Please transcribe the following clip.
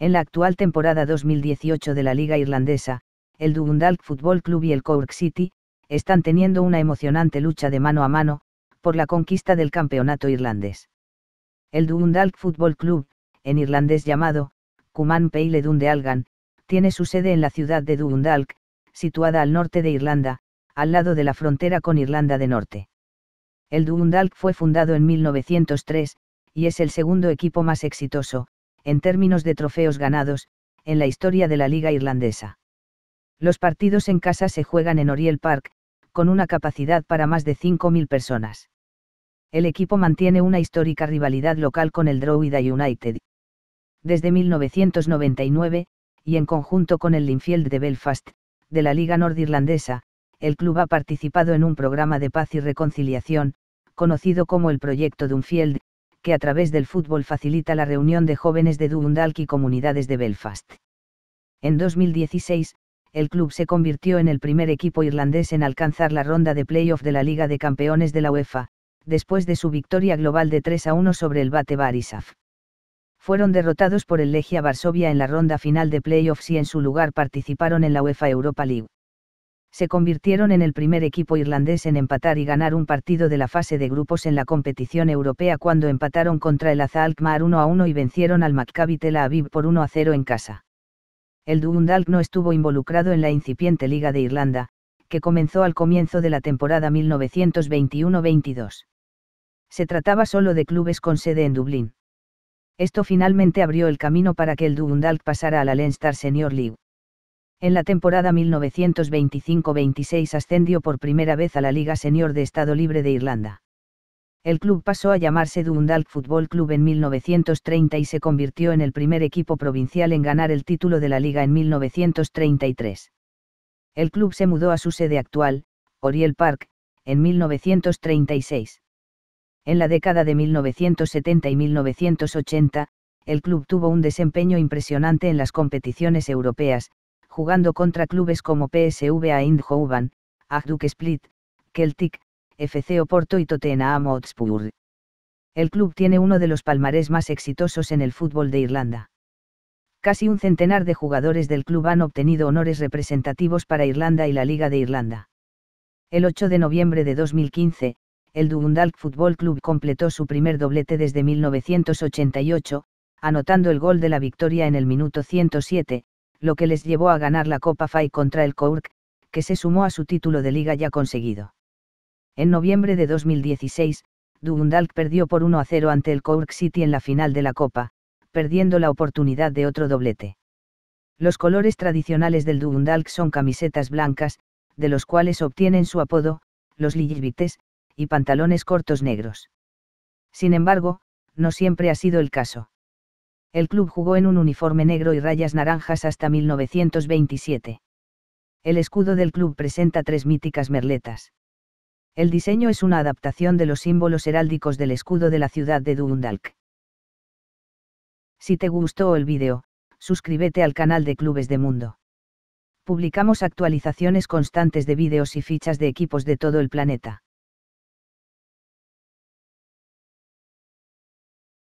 En la actual temporada 2018 de la Liga Irlandesa, el Dundalk Football Club y el Cork City, están teniendo una emocionante lucha de mano a mano, por la conquista del campeonato irlandés. El Dundalk Football Club, en irlandés llamado, Cumann Peile Algan, tiene su sede en la ciudad de Dundalk, situada al norte de Irlanda, al lado de la frontera con Irlanda de Norte. El Dundalk fue fundado en 1903, y es el segundo equipo más exitoso, en términos de trofeos ganados, en la historia de la liga irlandesa. Los partidos en casa se juegan en Oriel Park, con una capacidad para más de 5.000 personas. El equipo mantiene una histórica rivalidad local con el Drogheda United. Desde 1999, y en conjunto con el Linfield de Belfast, de la Liga Nordirlandesa, el club ha participado en un programa de paz y reconciliación, conocido como el Proyecto Dunfield, que a través del fútbol facilita la reunión de jóvenes de Dundalk y comunidades de Belfast. En 2016, el club se convirtió en el primer equipo irlandés en alcanzar la ronda de playoff de la Liga de Campeones de la UEFA, después de su victoria global de 3 a 1 sobre el Bate Barisaf fueron derrotados por el Legia Varsovia en la ronda final de playoffs y en su lugar participaron en la UEFA Europa League. Se convirtieron en el primer equipo irlandés en empatar y ganar un partido de la fase de grupos en la competición europea cuando empataron contra el Aza Alkmaar 1 a 1 y vencieron al Maccabi Tel Aviv por 1 a 0 en casa. El Dundalk no estuvo involucrado en la incipiente Liga de Irlanda, que comenzó al comienzo de la temporada 1921-22. Se trataba solo de clubes con sede en Dublín. Esto finalmente abrió el camino para que el Dundalk pasara a la Leinster Senior League. En la temporada 1925-26 ascendió por primera vez a la Liga Senior de Estado Libre de Irlanda. El club pasó a llamarse Dundalk Football Club en 1930 y se convirtió en el primer equipo provincial en ganar el título de la liga en 1933. El club se mudó a su sede actual, Oriel Park, en 1936. En la década de 1970 y 1980, el club tuvo un desempeño impresionante en las competiciones europeas, jugando contra clubes como PSV Eindhoven, Split, Celtic, FC Oporto y Tottenham Hotspur. El club tiene uno de los palmarés más exitosos en el fútbol de Irlanda. Casi un centenar de jugadores del club han obtenido honores representativos para Irlanda y la Liga de Irlanda. El 8 de noviembre de 2015, el Dundalk Football Club completó su primer doblete desde 1988, anotando el gol de la victoria en el minuto 107, lo que les llevó a ganar la Copa FAI contra el Cork, que se sumó a su título de liga ya conseguido. En noviembre de 2016, Dundalk perdió por 1 a 0 ante el Cork City en la final de la Copa, perdiendo la oportunidad de otro doblete. Los colores tradicionales del Dundalk son camisetas blancas, de los cuales obtienen su apodo, los Lillibites y pantalones cortos negros. Sin embargo, no siempre ha sido el caso. El club jugó en un uniforme negro y rayas naranjas hasta 1927. El escudo del club presenta tres míticas merletas. El diseño es una adaptación de los símbolos heráldicos del escudo de la ciudad de Dundalk. Si te gustó el vídeo, suscríbete al canal de Clubes de Mundo. Publicamos actualizaciones constantes de vídeos y fichas de equipos de todo el planeta.